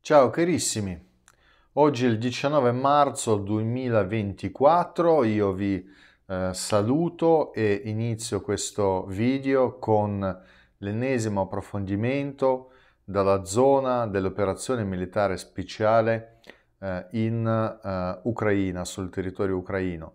Ciao carissimi, oggi è il 19 marzo 2024, io vi eh, saluto e inizio questo video con l'ennesimo approfondimento dalla zona dell'operazione militare speciale eh, in eh, Ucraina, sul territorio ucraino.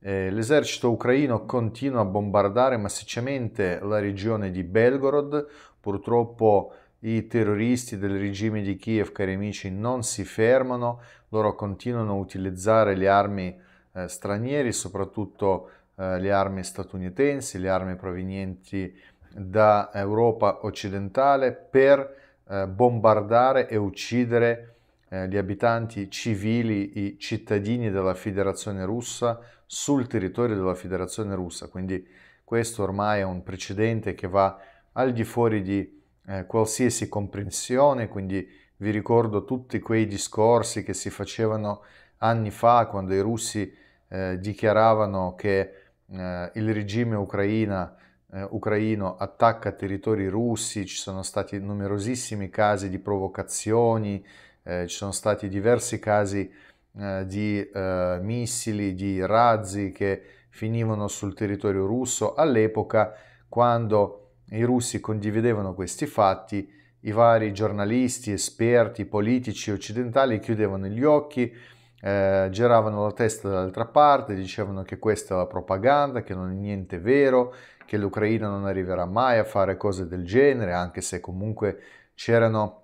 Eh, l'esercito ucraino continua a bombardare massicciamente la regione di Belgorod, purtroppo i terroristi del regime di Kiev, cari amici, non si fermano, loro continuano a utilizzare le armi eh, straniere, soprattutto eh, le armi statunitensi, le armi provenienti da Europa occidentale per eh, bombardare e uccidere eh, gli abitanti civili, i cittadini della Federazione russa sul territorio della Federazione russa. Quindi questo ormai è un precedente che va al di fuori di eh, qualsiasi comprensione, quindi vi ricordo tutti quei discorsi che si facevano anni fa quando i russi eh, dichiaravano che eh, il regime ucraina, eh, ucraino attacca territori russi, ci sono stati numerosissimi casi di provocazioni, eh, ci sono stati diversi casi eh, di missili, di razzi che finivano sul territorio russo all'epoca quando i russi condividevano questi fatti, i vari giornalisti, esperti, politici occidentali chiudevano gli occhi, eh, giravano la testa dall'altra parte, dicevano che questa è la propaganda, che non è niente vero, che l'Ucraina non arriverà mai a fare cose del genere, anche se comunque c'erano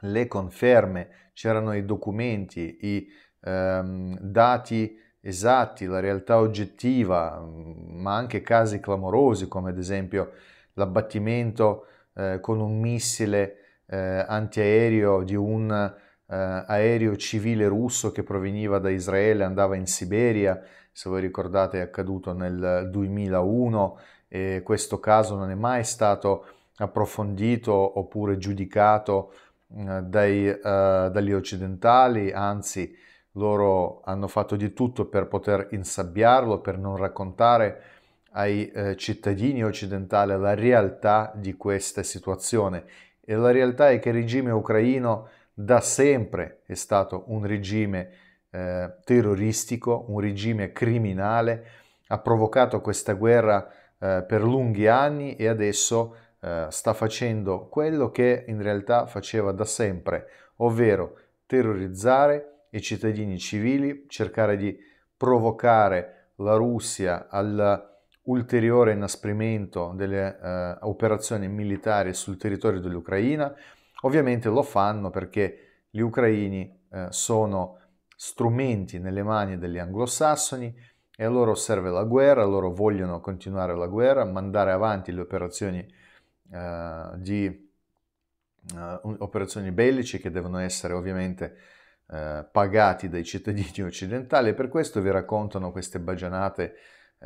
le conferme, c'erano i documenti, i ehm, dati esatti, la realtà oggettiva, mm, ma anche casi clamorosi come ad esempio l'abbattimento eh, con un missile eh, antiaereo di un eh, aereo civile russo che proveniva da Israele, andava in Siberia, se voi ricordate è accaduto nel 2001 e questo caso non è mai stato approfondito oppure giudicato eh, dai, eh, dagli occidentali, anzi loro hanno fatto di tutto per poter insabbiarlo, per non raccontare ai eh, cittadini occidentali la realtà di questa situazione e la realtà è che il regime ucraino da sempre è stato un regime eh, terroristico, un regime criminale, ha provocato questa guerra eh, per lunghi anni e adesso eh, sta facendo quello che in realtà faceva da sempre, ovvero terrorizzare i cittadini civili, cercare di provocare la Russia al ulteriore inasprimento delle eh, operazioni militari sul territorio dell'Ucraina. Ovviamente lo fanno perché gli ucraini eh, sono strumenti nelle mani degli anglosassoni e a loro serve la guerra, loro vogliono continuare la guerra, mandare avanti le operazioni, eh, di, eh, operazioni belliche che devono essere ovviamente eh, pagati dai cittadini occidentali e per questo vi raccontano queste bagianate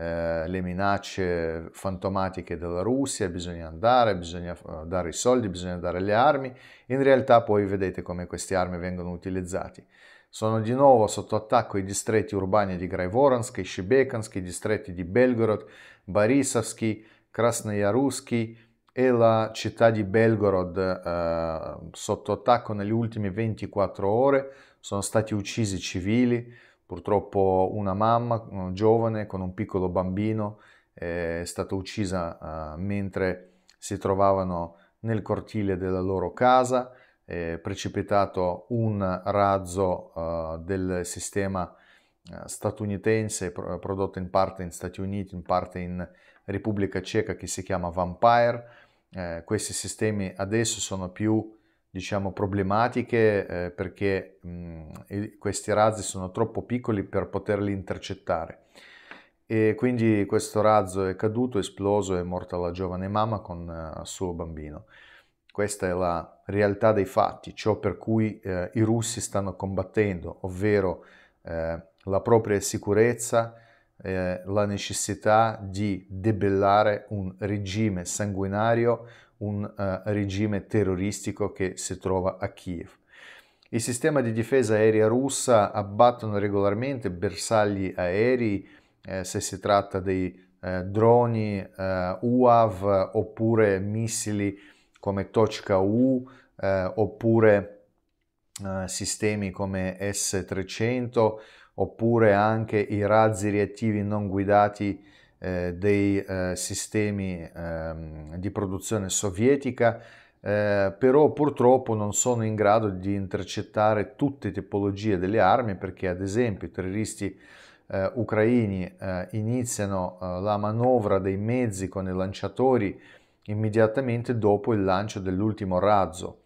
eh, le minacce fantomatiche della Russia, bisogna andare, bisogna eh, dare i soldi, bisogna dare le armi, in realtà poi vedete come queste armi vengono utilizzate. Sono di nuovo sotto attacco i distretti urbani di Graivoransk, Shebekansk, i distretti di Belgorod, Borisovsky, Krasnoyaruski e la città di Belgorod eh, sotto attacco nelle ultime 24 ore. Sono stati uccisi civili, Purtroppo una mamma giovane con un piccolo bambino eh, è stata uccisa uh, mentre si trovavano nel cortile della loro casa, è precipitato un razzo uh, del sistema statunitense prodotto in parte in Stati Uniti, in parte in Repubblica Ceca che si chiama Vampire. Eh, questi sistemi adesso sono più diciamo, problematiche eh, perché mh, questi razzi sono troppo piccoli per poterli intercettare. E quindi questo razzo è caduto, esploso e è morta la giovane mamma con eh, il eh, suo bambino. Questa è la realtà dei fatti, ciò per cui eh, i russi stanno combattendo, ovvero eh, la propria sicurezza, eh, la necessità di debellare un regime sanguinario, un eh, regime terroristico che si trova a Kiev. Il sistema di difesa aerea russa abbattono regolarmente bersagli aerei, eh, se si tratta dei eh, droni eh, UAV oppure missili come Tochka U eh, oppure sistemi come S-300 oppure anche i razzi reattivi non guidati eh, dei eh, sistemi ehm, di produzione sovietica, eh, però purtroppo non sono in grado di intercettare tutte le tipologie delle armi perché ad esempio i terroristi eh, ucraini eh, iniziano eh, la manovra dei mezzi con i lanciatori immediatamente dopo il lancio dell'ultimo razzo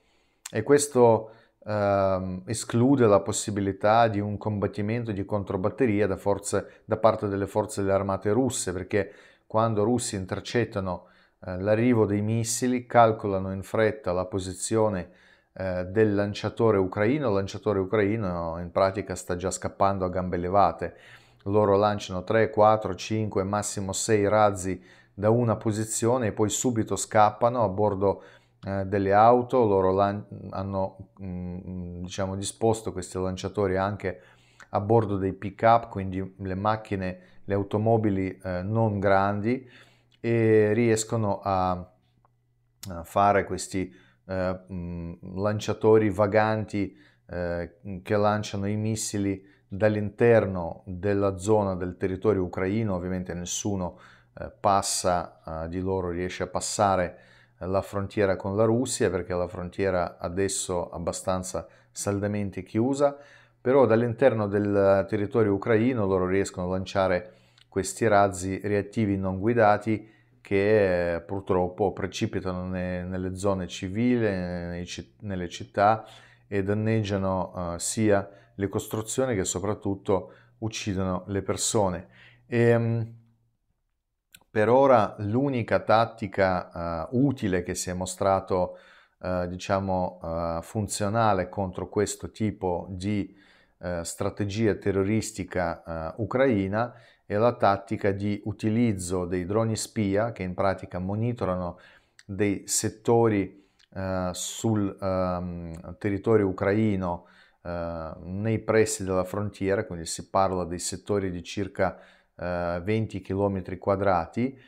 e questo ehm, esclude la possibilità di un combattimento di controbatteria da, forze, da parte delle forze delle armate russe, perché quando russi intercettano eh, l'arrivo dei missili, calcolano in fretta la posizione eh, del lanciatore ucraino, il lanciatore ucraino in pratica sta già scappando a gambe levate, loro lanciano 3, 4, 5, massimo 6 razzi da una posizione e poi subito scappano a bordo eh, delle auto, loro lan- hanno mh, mm, diciamo, disposto questi lanciatori anche a bordo dei pick-up, quindi le macchine, le automobili eh, non grandi e riescono a, a fare questi eh, mh, mm, lanciatori vaganti eh, che lanciano i missili dall'interno della zona del territorio ucraino, ovviamente nessuno eh, passa di loro, riesce a passare la frontiera con la Russia perché la frontiera adesso è abbastanza saldamente chiusa, però dall'interno del territorio ucraino loro riescono a lanciare questi razzi reattivi non guidati che purtroppo precipitano nelle zone civili, nelle città e danneggiano eh, sia le costruzioni che soprattutto uccidono le persone. E, ehm, per ora l'unica tattica uh, utile che si è mostrato uh, diciamo, uh, funzionale contro questo tipo di strategia terroristica ucraina è la tattica di utilizzo dei droni spia che in pratica monitorano dei settori sul um, territorio ucraino nei pressi della frontiera, quindi si parla dei settori di circa eh, 20 km quadrati,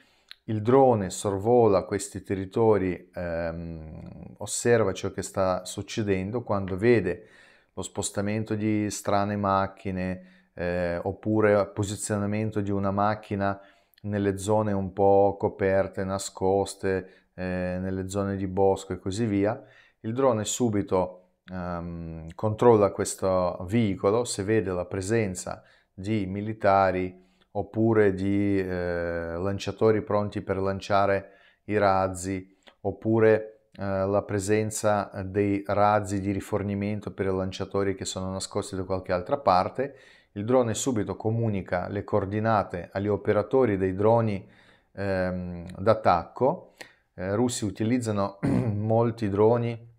il drone sorvola questi territori, ehm, osserva ciò che sta succedendo, quando vede lo spostamento di strane macchine eh, oppure posizionamento di una macchina nelle zone un po' coperte, nascoste, eh, nelle zone di bosco e così via, il drone subito ehm, controlla questo veicolo, se vede la presenza di militari, oppure di eh, lanciatori pronti per lanciare i razzi, oppure eh, la presenza dei razzi di rifornimento per i lanciatori che sono nascosti da qualche altra parte. Il drone subito comunica le coordinate agli operatori dei droni ehm, d'attacco. Eh, russi utilizzano molti droni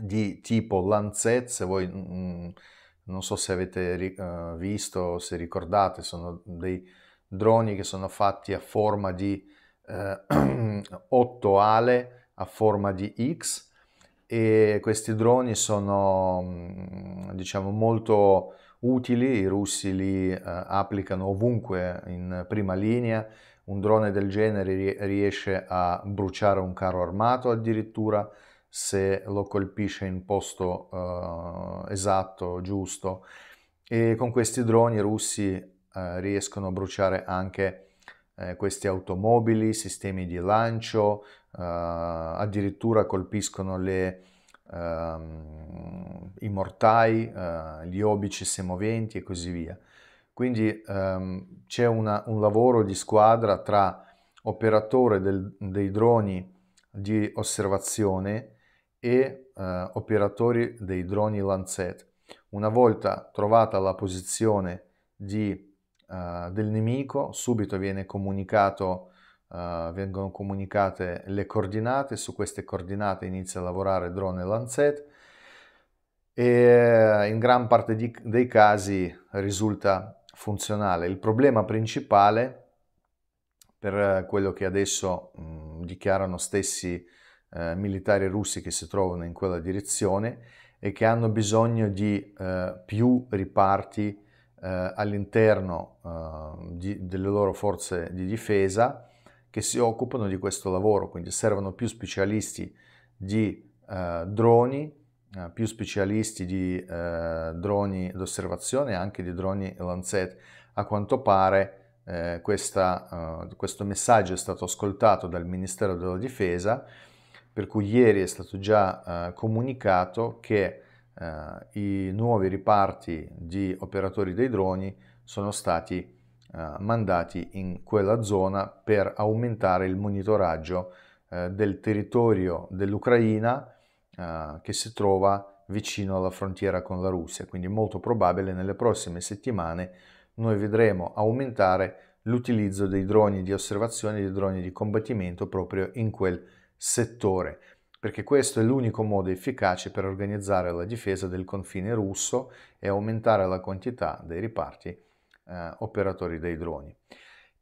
di tipo Lancet, se voi mh, mm, mm, non so se avete uh, visto o se ricordate, sono dei droni che sono fatti a forma di uh, eh, 8 ale a forma di X e questi droni sono mm, diciamo molto utili, i russi li uh, applicano ovunque in prima linea, un drone del genere riesce a bruciare un carro armato addirittura, se lo colpisce in posto eh, esatto, giusto. E con questi droni russi eh, riescono a bruciare anche eh, questi automobili, sistemi di lancio, eh, addirittura colpiscono le, Uh, i mortai, uh, gli obici semoventi e così via. Quindi um, c'è una, un lavoro di squadra tra operatore del, dei droni di osservazione e eh, operatori dei droni Lancet. Una volta trovata la posizione di, eh, del nemico, subito eh, vengono comunicate le coordinate, su queste coordinate inizia a lavorare il drone Lancet e eh, in gran parte di, dei casi risulta funzionale. Il problema principale per eh, quello che adesso mh, dichiarano stessi eh, militari russi che si trovano in quella direzione e che hanno bisogno di eh, più riparti eh, all'interno eh, di, delle loro forze di difesa che si occupano di questo lavoro, quindi servono più specialisti di eh, droni, più specialisti di droni d'osservazione e anche di droni Lancet. A quanto pare eh, questa, uh, questo messaggio è stato ascoltato dal Ministero della Difesa per cui ieri è stato già eh, comunicato che eh, i nuovi riparti di operatori dei droni sono stati eh, mandati in quella zona per aumentare il monitoraggio eh, del territorio dell'Ucraina eh, che si trova vicino alla frontiera con la Russia. Quindi molto probabile nelle prossime settimane noi vedremo aumentare l'utilizzo dei droni di osservazione e dei droni di combattimento proprio in quel territorio settore, perché questo è l'unico modo efficace per organizzare la difesa del confine russo e aumentare la quantità dei riparti eh, operatori dei droni.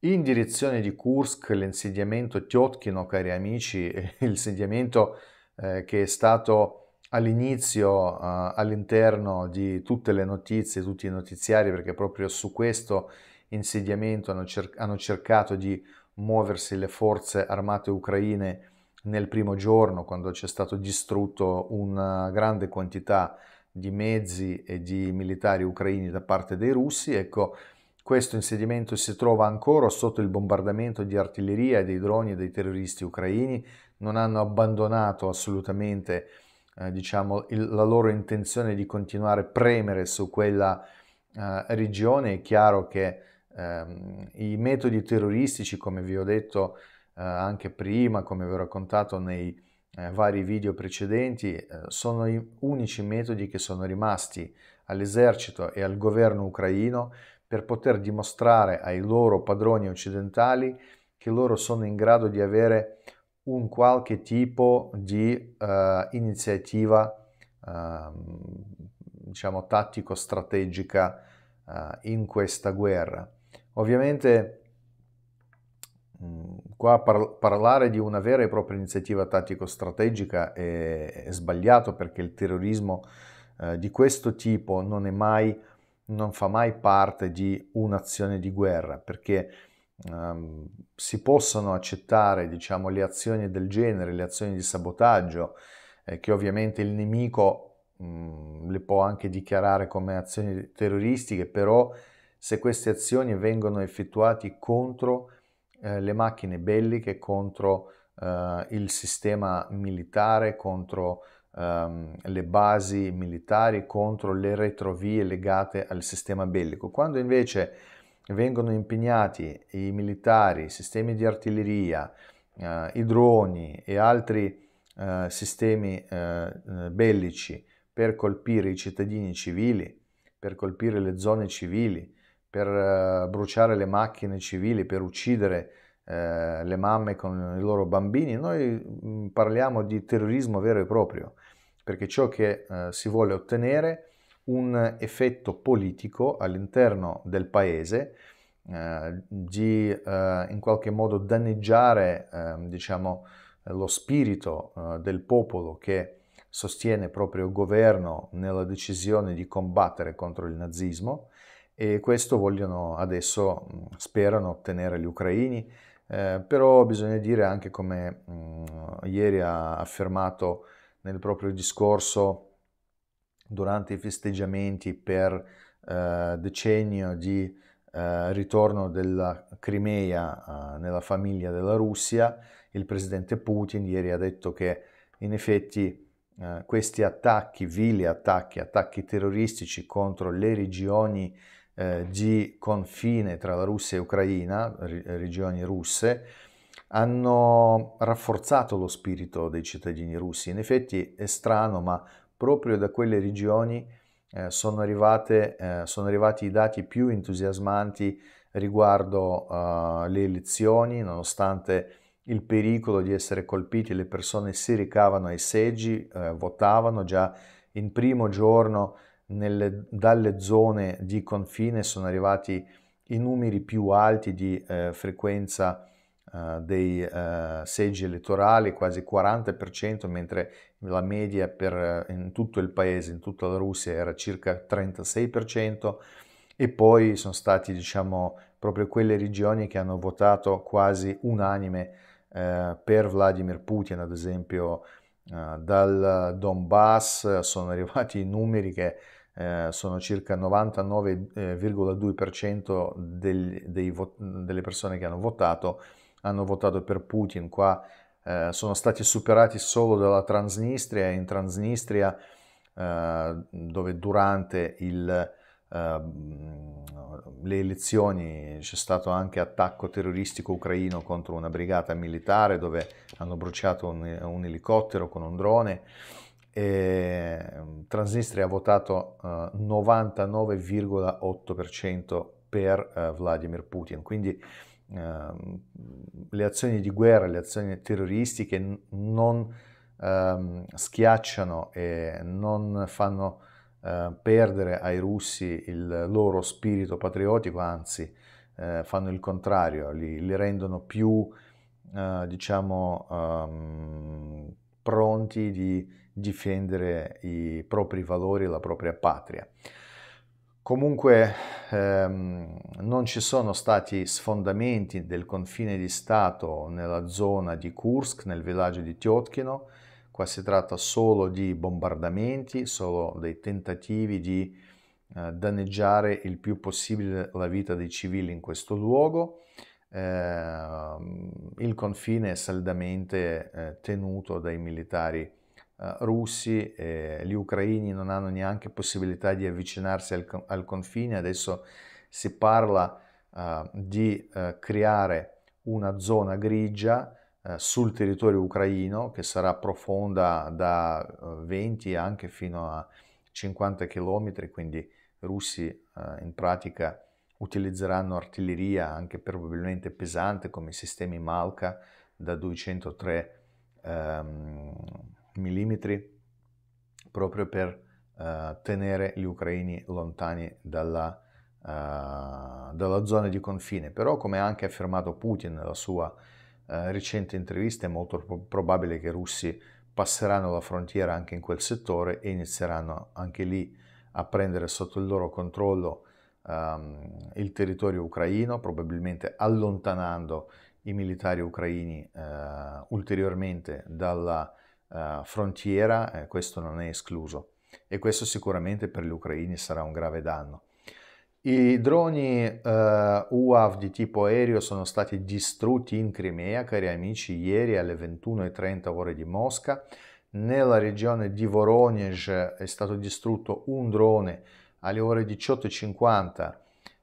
In direzione di Kursk, l'insediamento Tiotkino, cari amici, l'insediamento eh, che è stato all'inizio eh, all'interno di tutte le notizie, tutti i notiziari, perché proprio su questo insediamento hanno, cer- hanno cercato di muoversi le forze armate ucraine nel primo giorno, quando c'è stato distrutto una grande quantità di mezzi e di militari ucraini da parte dei russi, ecco, questo insediamento si trova ancora sotto il bombardamento di artiglieria e dei droni dei terroristi ucraini, non hanno abbandonato assolutamente eh, diciamo, il, la loro intenzione di continuare a premere su quella eh, regione. È chiaro che ehm, i metodi terroristici, come vi ho detto, eh, anche prima, come vi ho raccontato nei eh, vari video precedenti, eh, sono gli unici metodi che sono rimasti all'esercito e al governo ucraino per poter dimostrare ai loro padroni occidentali che loro sono in grado di avere un qualche tipo di eh, iniziativa, eh, diciamo, tattico-strategica eh, in questa guerra. Ovviamente Mm, qua par- parlare di una vera e propria iniziativa tattico-strategica è, è sbagliato perché il terrorismo eh, di questo tipo non, mai, non, fa mai parte di un'azione di guerra perché ehm, si possono accettare diciamo, le azioni del genere, le azioni di sabotaggio eh, che ovviamente il nemico mh, mm, le può anche dichiarare come azioni terroristiche, però se queste azioni vengono effettuate contro eh, le macchine belliche contro eh, il sistema militare, contro ehm, le basi militari, contro le retrovie legate al sistema bellico. Quando invece vengono impegnati i militari, i sistemi di artiglieria, eh, i droni e altri eh, sistemi eh, bellici per colpire i cittadini civili, per colpire le zone civili, per eh, bruciare le macchine civili, per uccidere eh, le mamme con i loro bambini, noi mm, parliamo di terrorismo vero e proprio, perché ciò che eh, si vuole ottenere un effetto politico all'interno del paese eh, di eh, in qualche modo danneggiare ehm, diciamo, lo spirito eh, del popolo che sostiene proprio il governo nella decisione di combattere contro il nazismo e questo vogliono adesso, sperano ottenere gli ucraini, eh, però bisogna dire anche come mh, ieri ha affermato nel proprio discorso durante i festeggiamenti per eh, decennio di eh, ritorno della Crimea eh, nella famiglia della Russia, il presidente Putin ieri ha detto che in effetti eh, questi attacchi, vili attacchi, attacchi terroristici contro le regioni eh, di confine tra la Russia e Ucraina, regioni russe, hanno rafforzato lo spirito dei cittadini russi. In effetti è strano, ma proprio da quelle regioni eh, sono, arrivate, eh, sono, arrivati i dati più entusiasmanti riguardo uh, le elezioni, nonostante il pericolo di essere colpiti, le persone si recavano ai seggi, eh, votavano già in primo giorno nelle, dalle zone di confine sono arrivati i numeri più alti di eh, frequenza eh, dei eh, seggi elettorali, quasi 40%, mentre la media per, eh, in tutto il paese, in tutta la Russia, era circa 36%, e poi sono stati, diciamo, proprio quelle regioni che hanno votato quasi unanime eh, per Vladimir Putin, ad esempio eh, dal Donbass sono arrivati i numeri che eh, sono circa 99,2% eh, del, vo- delle persone che hanno votato, hanno votato per Putin. Qua eh, sono stati superati solo dalla Transnistria, in Transnistria eh, dove durante il, ehm, le elezioni c'è stato anche attacco terroristico ucraino contro una brigata militare dove hanno bruciato un, un elicottero con un drone eh, Transnistria ha votato eh, 99,8% per eh, Vladimir Putin, quindi ehm, le azioni di guerra, le azioni terroristiche non ehm, schiacciano e non fanno eh, perdere ai russi il loro spirito patriottico, anzi eh, fanno il contrario, li, li rendono più eh, diciamo um, pronti di difendere i propri valori e la propria patria. Comunque ehm, non ci sono stati sfondamenti del confine di Stato nella zona di Kursk, nel villaggio di Tiotkino, qua si tratta solo di bombardamenti, solo dei tentativi di eh, danneggiare il più possibile la vita dei civili in questo luogo. Eh, il confine è saldamente eh, tenuto dai militari eh, russi, eh, gli ucraini non hanno neanche possibilità di avvicinarsi al, al confine, adesso si parla eh, di eh, creare una zona grigia eh, sul territorio ucraino che sarà profonda da 20 eh, anche fino a 50 km, quindi i russi in pratica utilizzeranno artiglieria anche probabilmente pesante come i sistemi Malka da 203 ehm, millimetri proprio per uh, tenere gli ucraini lontani dalla, uh, dalla, zona di confine. Però, come ha anche affermato Putin nella sua uh, recente intervista, è molto probabile che i russi passeranno la frontiera anche in quel settore e inizieranno anche lì a prendere sotto il loro controllo um, il territorio ucraino, probabilmente allontanando i militari ucraini ulteriormente dalla, uh, uh, frontiera eh, questo non è escluso e questo sicuramente per gli ucraini sarà un grave danno. I droni uh, eh, UAV di tipo aereo sono stati distrutti in Crimea, cari amici, ieri alle 21.30 ore di Mosca. Nella regione di Voronezh eh, è stato distrutto un drone alle ore 18.50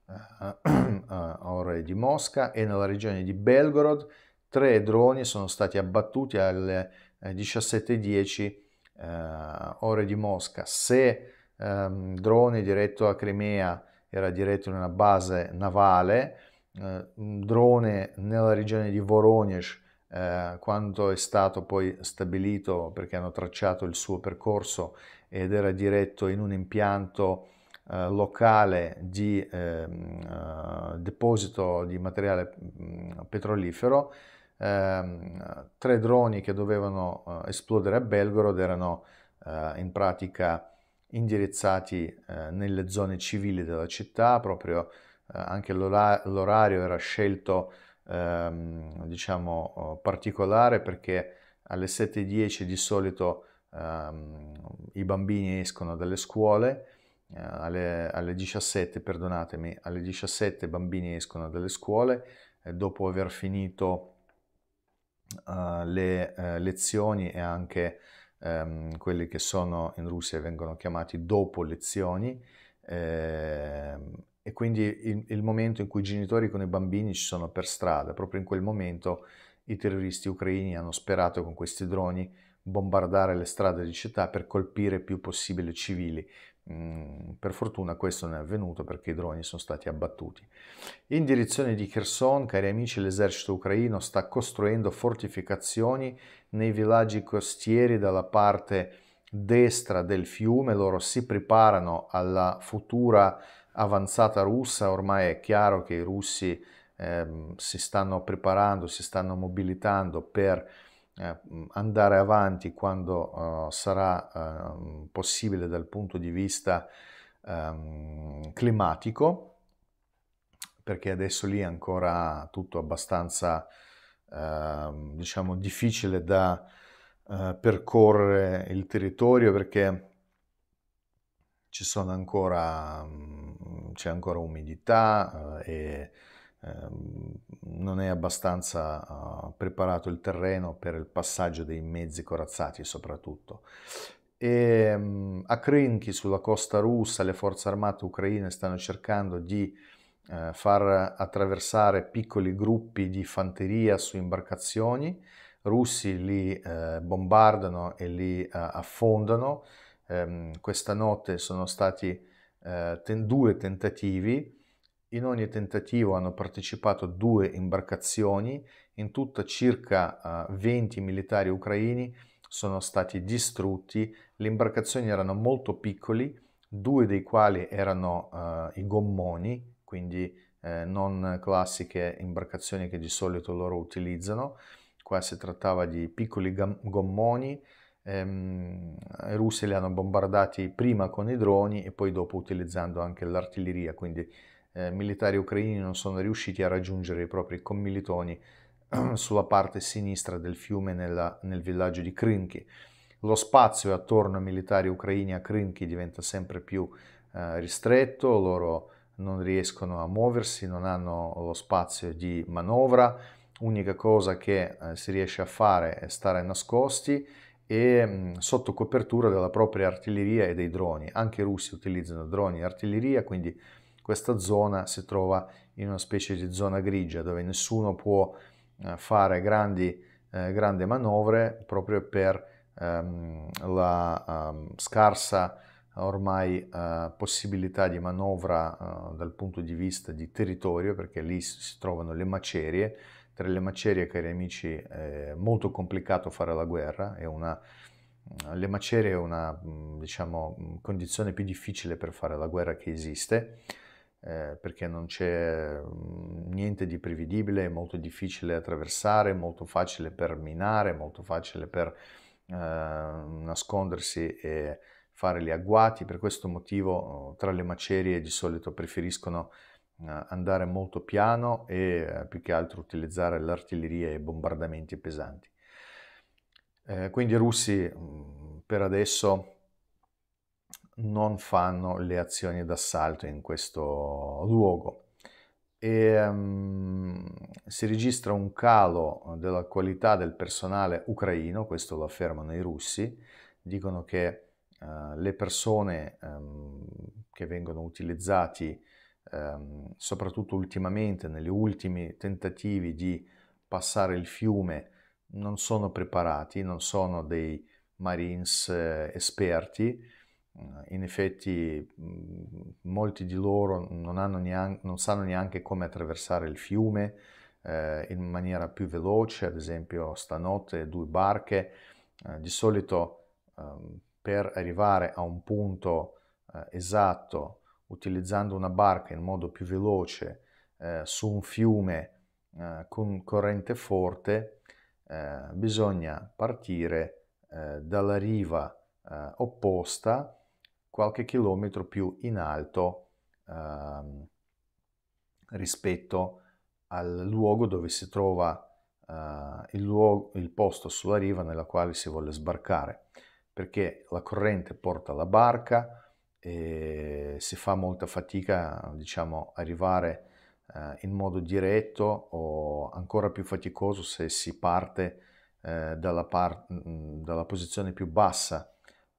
uh, ore di Mosca e nella regione di Belgorod tre droni sono stati abbattuti alle 17.10 eh, eh, ore di Mosca. Se ehm, drone diretto a Crimea era diretto in una base navale, eh, drone nella regione di Voronezh, eh, quando è stato poi stabilito perché hanno tracciato il suo percorso ed era diretto in un impianto eh, locale di ehm, eh, deposito di materiale mh, mm, petrolifero, ehm, tre droni che dovevano eh, esplodere a Belgorod erano eh, in pratica indirizzati eh, nelle zone civili della città, proprio eh, anche l'ora- l'orario era scelto ehm, diciamo eh, particolare perché alle 7.10 di solito ehm, i bambini escono dalle scuole, eh, alle, alle, 17, perdonatemi, alle 17 i bambini escono dalle scuole dopo aver finito uh, le uh, lezioni e anche um, quelli che sono in Russia vengono chiamati dopo lezioni eh, e quindi il, il, momento in cui i genitori con i bambini ci sono per strada, proprio in quel momento i terroristi ucraini hanno sperato con questi droni bombardare le strade di città per colpire il più possibile civili, Mm, per fortuna questo non è avvenuto perché i droni sono stati abbattuti. In direzione di Kherson, cari amici, l'esercito ucraino sta costruendo fortificazioni nei villaggi costieri dalla parte destra del fiume, loro si preparano alla futura avanzata russa, ormai è chiaro che i russi eh, si stanno preparando, si stanno mobilitando per eh, mm, andare avanti quando eh, sarà ehm, possibile dal punto di vista ehm, climatico, perché adesso lì è ancora tutto abbastanza ehm, diciamo difficile da eh, percorrere il territorio perché ci sono ancora, mm, c'è ancora umidità e Ehm, non è abbastanza uh, preparato il terreno per il passaggio dei mezzi corazzati soprattutto. E, um, a Krinki, sulla costa russa, le forze armate ucraine stanno cercando di uh, far attraversare piccoli gruppi di fanteria su imbarcazioni, russi li uh, bombardano e li eh, affondano. Um, questa notte sono stati ten- due tentativi, in ogni tentativo hanno partecipato due imbarcazioni, in tutta circa 20 eh, militari ucraini sono stati distrutti, le imbarcazioni erano molto piccole, due dei quali erano eh, i gommoni, quindi eh, non classiche imbarcazioni che di solito loro utilizzano, qua si trattava di piccoli gommoni, ehm, i russi li hanno bombardati prima con i droni e poi dopo utilizzando anche l'artiglieria, quindi eh, militari ucraini non sono riusciti a raggiungere i propri commilitoni sulla parte sinistra del fiume nella, nel villaggio di Krinki. Lo spazio attorno ai militari ucraini a Krinki diventa sempre più eh, ristretto, loro non riescono a muoversi, non hanno lo spazio di manovra, l'unica cosa che eh, si riesce a fare è stare nascosti e mh, mm, sotto copertura della propria artiglieria e dei droni. Anche i russi utilizzano droni e artiglieria, quindi questa zona si trova in una specie di zona grigia dove nessuno può eh, fare grandi, eh, grandi manovre proprio per ehm, la ehm, scarsa ormai eh, possibilità di manovra eh, dal punto di vista di territorio perché lì si trovano le macerie tra le macerie cari amici è molto complicato fare la guerra una, mm, le macerie è una mm, diciamo, mm, condizione più difficile per fare la guerra che esiste eh, perché non c'è mm, niente di prevedibile, è molto difficile attraversare, molto facile per minare, molto facile per eh, nascondersi e fare gli agguati. Per questo motivo oh, tra le macerie di solito preferiscono eh, andare molto piano e eh, più che altro utilizzare l'artiglieria e i bombardamenti pesanti. Eh, quindi i russi mm, per adesso non fanno le azioni d'assalto in questo luogo. E, um, si registra un calo della qualità del personale ucraino, questo lo affermano i russi, dicono che uh, le persone um, che vengono utilizzati um, soprattutto ultimamente negli ultimi tentativi di passare il fiume non sono preparati, non sono dei marines eh, esperti eh, in effetti mm, molti di loro non, neanche, non sanno neanche come attraversare il fiume eh, in maniera più veloce, ad esempio stanotte due barche, eh, di solito eh, per arrivare a un punto eh, esatto utilizzando una barca in modo più veloce eh, su un fiume con corrente forte, bisogna partire dalla riva opposta qualche chilometro più in alto eh, rispetto al luogo dove si trova eh, il, luogo, il posto sulla riva nella quale si vuole sbarcare, perché la corrente porta la barca e si fa molta fatica, diciamo, arrivare eh, in modo diretto o ancora più faticoso se si parte eh, dalla, par- dalla posizione più bassa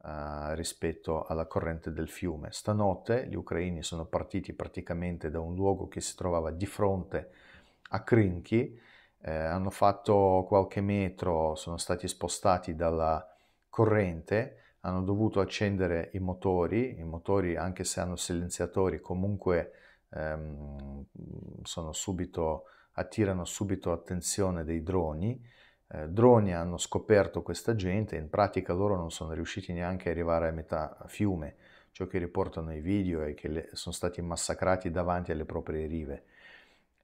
eh, rispetto alla corrente del fiume. Stanotte gli ucraini sono partiti praticamente da un luogo che si trovava di fronte a Krinchi, eh, hanno fatto qualche metro, sono stati spostati dalla corrente, hanno dovuto accendere i motori, i motori anche se hanno silenziatori comunque ehm, subito, attirano subito attenzione dei droni, eh, droni hanno scoperto questa gente, in pratica loro non sono riusciti neanche ad arrivare a metà fiume, ciò che riportano i video è che le, sono stati massacrati davanti alle proprie rive.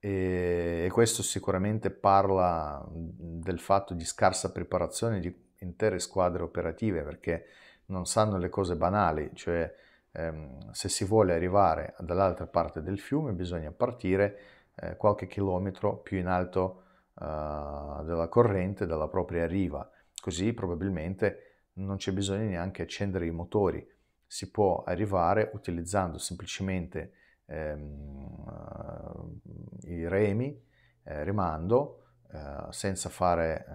E, e questo sicuramente parla del fatto di scarsa preparazione di intere squadre operative perché non sanno le cose banali, cioè ehm, se si vuole arrivare dall'altra parte del fiume bisogna partire eh, qualche chilometro più in alto eh, della corrente dalla propria riva, così probabilmente non c'è bisogno neanche accendere i motori, si può arrivare utilizzando semplicemente ehm, eh, i remi, eh, rimando, eh, senza fare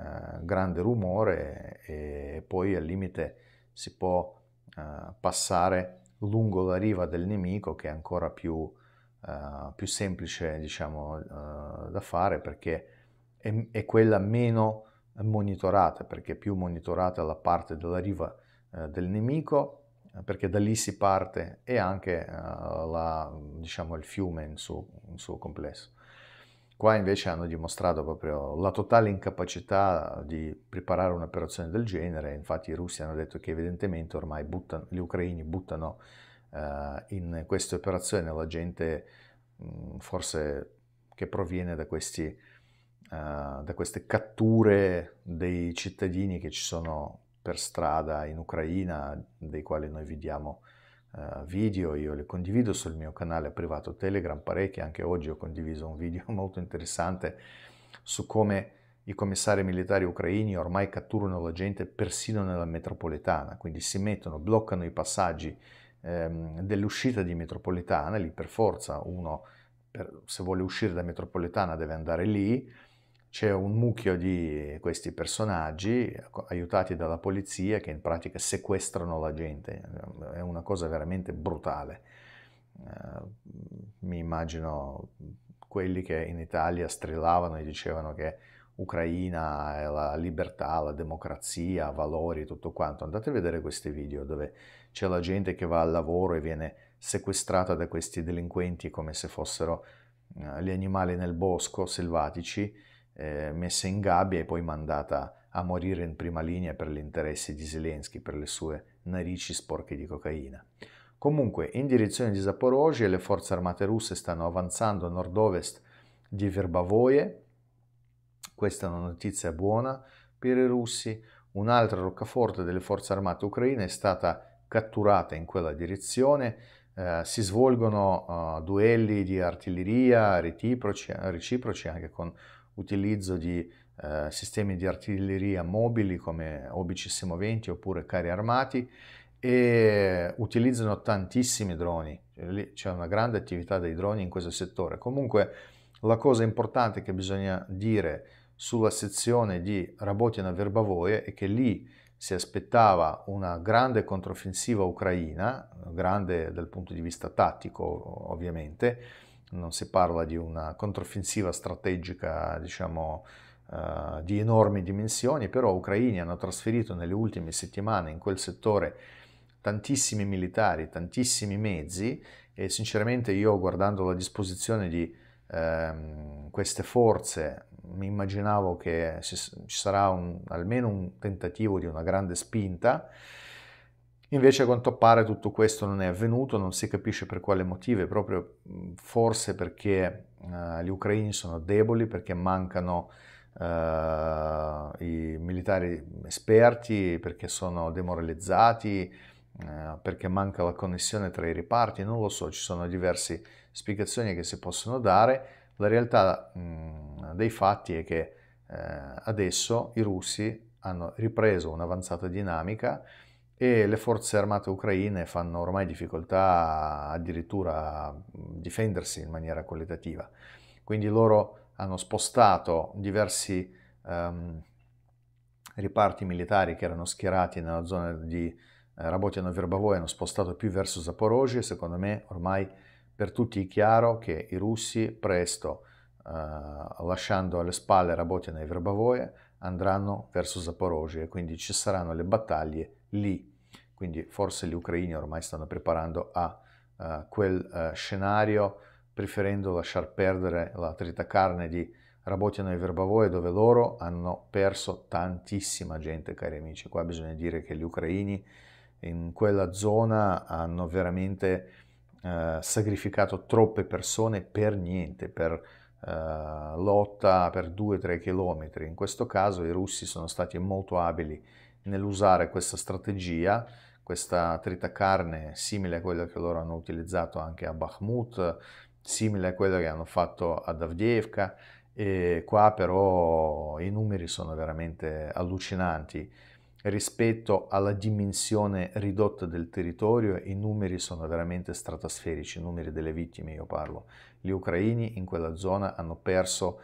eh, grande rumore e, e, poi al limite si può eh, passare lungo la riva del nemico che è ancora più, più semplice diciamo, da fare perché è, e quella meno monitorata, perché più monitorata la parte della riva eh, del nemico, eh, perché da lì si parte e anche eh, la, diciamo, il fiume in suo, in suo, complesso. Qua invece hanno dimostrato proprio la totale incapacità di preparare un'operazione del genere, infatti i russi hanno detto che evidentemente ormai buttano, gli ucraini buttano eh, in queste operazioni la gente mh, mm, forse che proviene da questi eh, da queste catture dei cittadini che ci sono per strada in Ucraina, dei quali noi vi diamo uh, video, io le condivido sul mio canale privato Telegram parecchi, anche oggi ho condiviso un video molto interessante su come i commissari militari ucraini ormai catturano la gente persino nella metropolitana, quindi si mettono, bloccano i passaggi ehm, dell'uscita di metropolitana, lì per forza uno per, se vuole uscire da metropolitana deve andare lì, c'è un mucchio di questi personaggi aiutati dalla polizia che in pratica sequestrano la gente, è una cosa veramente brutale. Uh, mi immagino quelli che in Italia strillavano e dicevano che Ucraina è la libertà, la democrazia, valori, tutto quanto. Andate a vedere questi video dove c'è la gente che va al lavoro e viene sequestrata da questi delinquenti come se fossero uh, gli animali nel bosco selvatici eh, messa in gabbia e poi mandata a morire in prima linea per gli interessi di Zelensky, per le sue narici sporche di cocaina. Comunque, in direzione di Zaporozhye le forze armate russe stanno avanzando a nord-ovest di Verbavoie. Questa è una notizia buona per i russi. Un'altra roccaforte delle forze armate ucraine è stata catturata in quella direzione. Eh, si svolgono eh, duelli di artiglieria reciproci, reciproci anche con utilizzo di eh, sistemi di artiglieria mobili come OBCSM-20 oppure carri armati e utilizzano tantissimi droni, cioè, c'è una grande attività dei droni in questo settore. Comunque la cosa importante che bisogna dire sulla sezione di Rabotina Verbavoie è che lì si aspettava una grande controffensiva ucraina, grande dal punto di vista tattico ovviamente, non si parla di una controffensiva strategica, diciamo, eh, di enormi dimensioni, però ucraini hanno trasferito nelle ultime settimane in quel settore tantissimi militari, tantissimi mezzi e sinceramente io guardando la disposizione di ehm, queste forze mi immaginavo che ci sarà un, almeno un tentativo di una grande spinta Invece a quanto pare tutto questo non è avvenuto, non si capisce per quale motivo, proprio forse perché uh, gli ucraini sono deboli, perché mancano uh, i militari esperti, perché sono demoralizzati, uh, perché manca la connessione tra i riparti, non lo so, ci sono diverse spiegazioni che si possono dare. La realtà mh, dei fatti è che adesso i russi hanno ripreso un'avanzata dinamica, e le forze armate ucraine fanno ormai difficoltà addirittura a difendersi in maniera qualitativa. Quindi loro hanno spostato diversi um, riparti militari che erano schierati nella zona di eh, Rabotino Verbavoe, hanno spostato più verso Zaporozhye. Secondo me ormai per tutti è chiaro che i russi presto, eh, lasciando alle spalle Rabotino e Verbavoe, andranno verso Zaporozhye, quindi ci saranno le battaglie lì. Quindi forse gli ucraini ormai stanno preparando a uh, quel uh, scenario, preferendo lasciar perdere la tritacarne di Rabotino e Verbavoe, dove loro hanno perso tantissima gente, cari amici. Qua bisogna dire che gli ucraini in quella zona hanno veramente eh, sacrificato troppe persone per niente, per eh, lotta per 2-3 chilometri. In questo caso i russi sono stati molto abili nell'usare questa strategia, questa tritacarne simile a quella che loro hanno utilizzato anche a Bakhmut, simile a quella che hanno fatto ad Avdiivka, e qua però i numeri sono veramente allucinanti. Rispetto alla dimensione ridotta del territorio, i numeri sono veramente stratosferici, i numeri delle vittime io parlo. Gli ucraini in quella zona hanno perso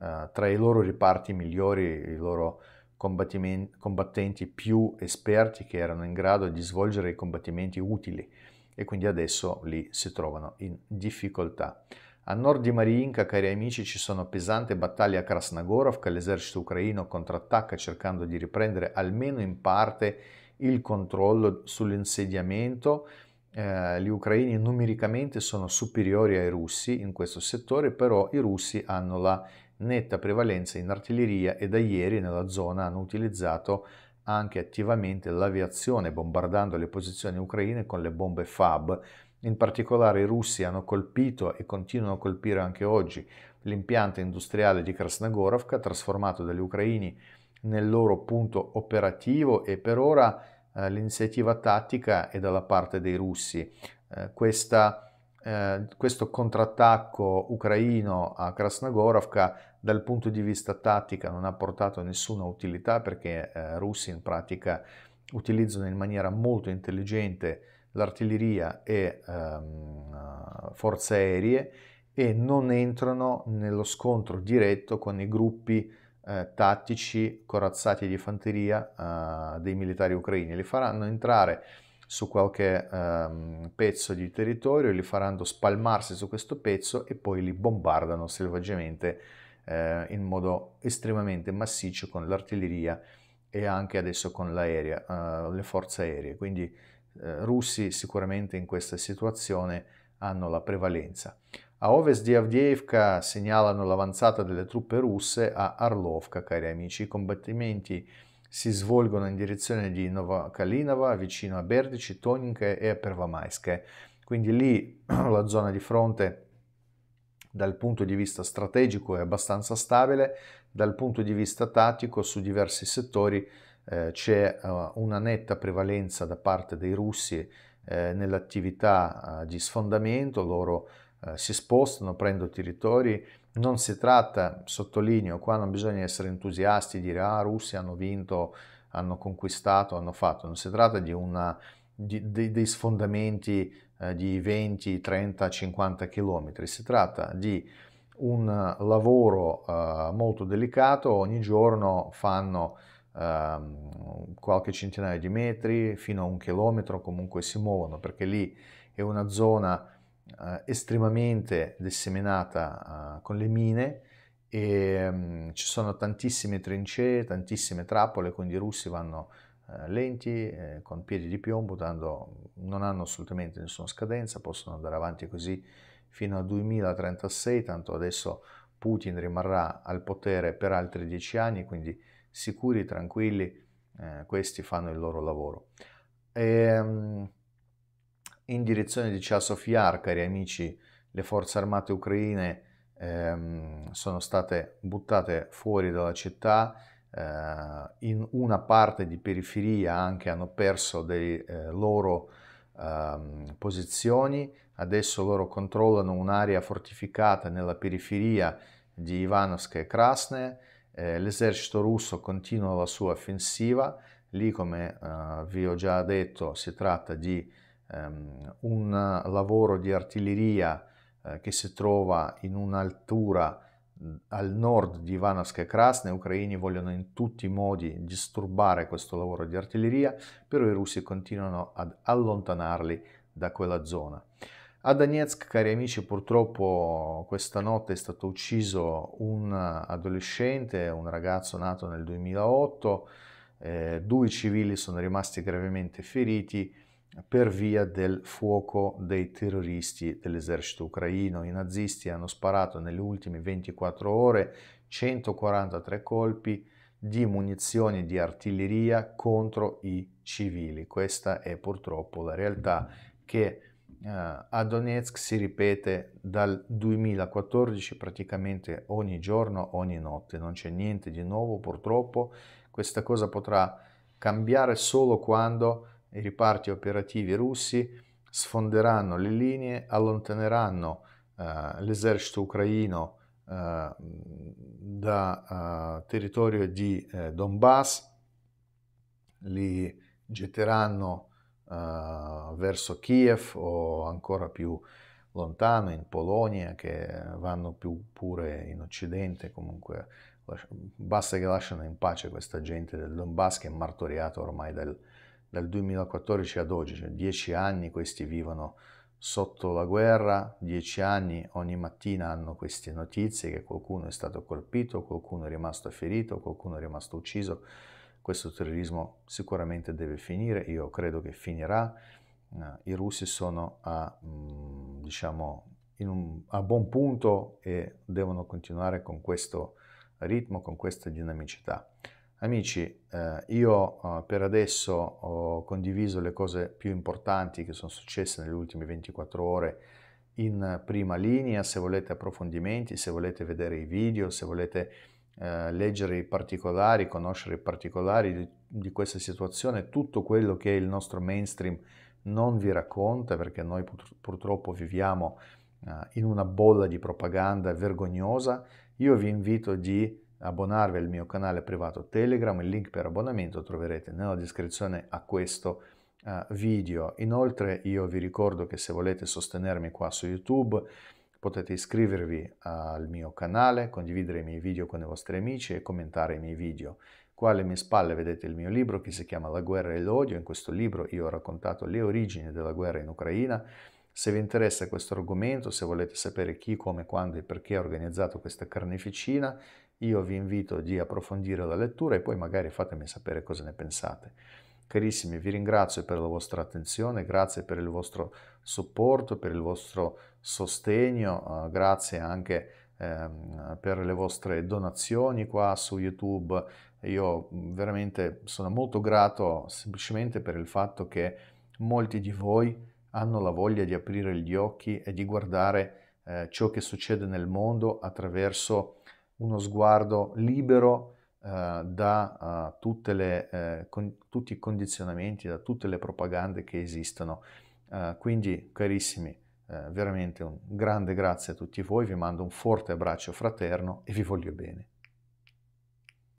eh, tra i loro riparti migliori, i loro combattenti più esperti che erano in grado di svolgere i combattimenti utili e quindi adesso lì si trovano in difficoltà. A nord di Mariinka, cari amici, ci sono pesanti battaglie a che l'esercito ucraino contrattacca cercando di riprendere almeno in parte il controllo sull'insediamento. Eh, gli ucraini numericamente sono superiori ai russi in questo settore, però i russi hanno la netta prevalenza in artiglieria e da ieri nella zona hanno utilizzato anche attivamente l'aviazione bombardando le posizioni ucraine con le bombe FAB. In particolare i russi hanno colpito e continuano a colpire anche oggi l'impianto industriale di Krasnogorovka trasformato dagli ucraini nel loro punto operativo e per ora eh, l'iniziativa tattica è dalla parte dei russi. Eh, questa eh, questo contrattacco ucraino a Krasnogorovka dal punto di vista tattica non ha portato nessuna utilità perché eh, russi in pratica utilizzano in maniera molto intelligente l'artiglieria e ehm, forze aeree e non entrano nello scontro diretto con i gruppi eh, tattici corazzati di fanteria eh, dei militari ucraini. Li faranno entrare su qualche um, pezzo di territorio, li faranno spalmarsi su questo pezzo e poi li bombardano selvaggiamente eh, in modo estremamente massiccio con l'artiglieria e anche adesso con l'aerea, uh, le forze aeree. Quindi eh, russi sicuramente in questa situazione hanno la prevalenza. A ovest di Avdievka segnalano l'avanzata delle truppe russe a Arlovka, cari amici, i combattimenti si svolgono in direzione di Nova Kalinava, vicino a Berdici, Toninke e Pervamaiske. Quindi lì la zona di fronte dal punto di vista strategico è abbastanza stabile, dal punto di vista tattico su diversi settori eh, c'è uh, una netta prevalenza da parte dei russi eh, nell'attività uh, di sfondamento, loro uh, si spostano, prendono territori, non si tratta, sottolineo, qua non bisogna essere entusiasti, dire ah, Russia hanno vinto, hanno conquistato, hanno fatto, non si tratta di, una, di, di dei sfondamenti eh, di 20, 30, 50 chilometri, si tratta di un eh, lavoro eh, molto delicato, ogni giorno fanno eh, qualche centinaio di metri fino a un chilometro, comunque si muovono perché lì è una zona eh, estremamente disseminata eh, con le mine e mh, mm, ci sono tantissime trincee, tantissime trappole, quindi i russi vanno eh, lenti, eh, con piedi di piombo, dando, non hanno assolutamente nessuna scadenza, possono andare avanti così fino al 2036, tanto adesso Putin rimarrà al potere per altri dieci anni, quindi sicuri, tranquilli, eh, questi fanno il loro lavoro. E, ehm, in direzione di Ciasofyar, cari amici, le forze armate ucraine ehm, sono state buttate fuori dalla città, eh, in una parte di periferia anche hanno perso delle eh, loro ehm, posizioni, adesso loro controllano un'area fortificata nella periferia di Ivanovska e Krasne, eh, l'esercito russo continua la sua offensiva, lì come eh, vi ho già detto si tratta di ehm, un lavoro di artiglieria eh, che si trova in un'altura al nord di Ivanovsk e Krasne, ucraini vogliono in tutti i modi disturbare questo lavoro di artiglieria, però i russi continuano ad allontanarli da quella zona. A Donetsk, cari amici, purtroppo questa notte è stato ucciso un adolescente, un ragazzo nato nel 2008, eh, due civili sono rimasti gravemente feriti, per via del fuoco dei terroristi dell'esercito ucraino. I nazisti hanno sparato nelle ultime 24 ore 143 colpi di munizioni di artiglieria contro i civili. Questa è purtroppo la realtà che eh, a Donetsk si ripete dal 2014 praticamente ogni giorno, ogni notte, non c'è niente di nuovo purtroppo, questa cosa potrà cambiare solo quando i riparti operativi russi sfonderanno le linee, allontaneranno eh, l'esercito ucraino eh, da eh, territorio di eh, Donbass, li getteranno eh, verso Kiev o ancora più lontano in Polonia che vanno più pure in Occidente comunque basta che lasciano in pace questa gente del Donbass che è martoriata ormai dal, dal 2014 ad oggi, cioè dieci anni questi vivono sotto la guerra, dieci anni ogni mattina hanno queste notizie che qualcuno è stato colpito, qualcuno è rimasto ferito, qualcuno è rimasto ucciso. Questo terrorismo sicuramente deve finire, io credo che finirà. Eh, I russi sono a, mm, diciamo, un, a buon punto e devono continuare con questo ritmo, con questa dinamicità. Amici, eh, io eh, per adesso ho condiviso le cose più importanti che sono successe nelle ultime 24 ore in prima linea, se volete approfondimenti, se volete vedere i video, se volete eh, leggere i particolari, conoscere i particolari di, di questa situazione, tutto quello che il nostro mainstream non vi racconta, perché noi pur, purtroppo viviamo eh, in una bolla di propaganda vergognosa, io vi invito di abbonarvi al mio canale privato Telegram, il link per abbonamento troverete nella descrizione a questo uh, video. Inoltre io vi ricordo che se volete sostenermi qua su YouTube potete iscrivervi al mio canale, condividere i miei video con i vostri amici e commentare i miei video. Qua alle mie spalle vedete il mio libro che si chiama La guerra e l'odio. In questo libro io ho raccontato le origini della guerra in Ucraina. Se vi interessa questo argomento, se volete sapere chi, come, quando e perché ha organizzato questa carneficina, io vi invito di approfondire la lettura e poi magari fatemi sapere cosa ne pensate. Carissimi, vi ringrazio per la vostra attenzione, grazie per il vostro supporto, per il vostro sostegno, eh, grazie anche ehm, per le vostre donazioni qua su YouTube. Io mm, veramente sono molto grato semplicemente per il fatto che molti di voi hanno la voglia di aprire gli occhi e di guardare eh, ciò che succede nel mondo attraverso uno sguardo libero eh, da uh, tutte le, eh, con, tutti i condizionamenti, da tutte le propagande che esistono. Uh, quindi, carissimi, eh, veramente un grande grazie a tutti voi, vi mando un forte abbraccio fraterno e vi voglio bene.